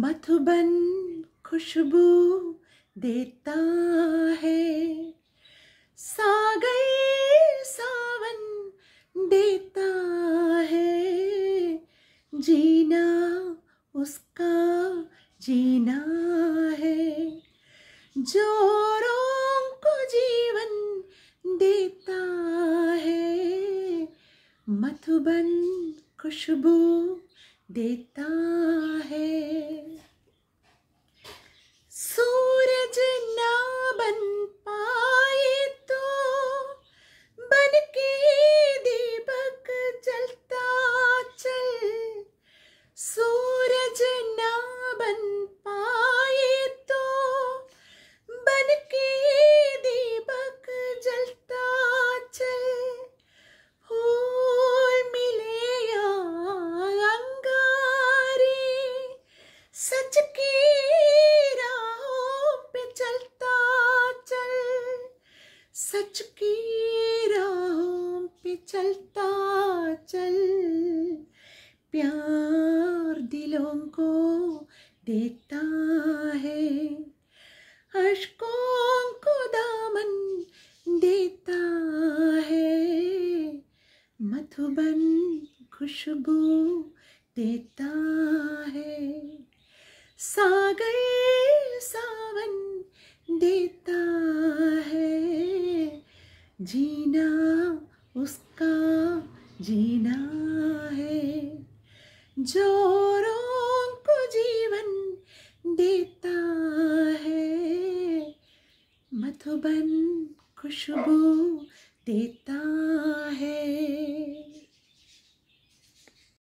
मधुबन खुशबू देता है सागई सावन देता है जीना उसका जीना है जोरों को जीवन देता है मधुबन खुशबू देता है सूरज ना बन पाए तो बन के दीपक जलता चल फूल मिले या अंगारे सच की राहों पे चलता चल सच की राहों पे चलता चल प्यार दिलों को देखता है अशकों को दामन देता है मधुबन खुशबू देता है सागर सावन देता है जीना उसका जीना है जो देता है मधुबन खुशबू देता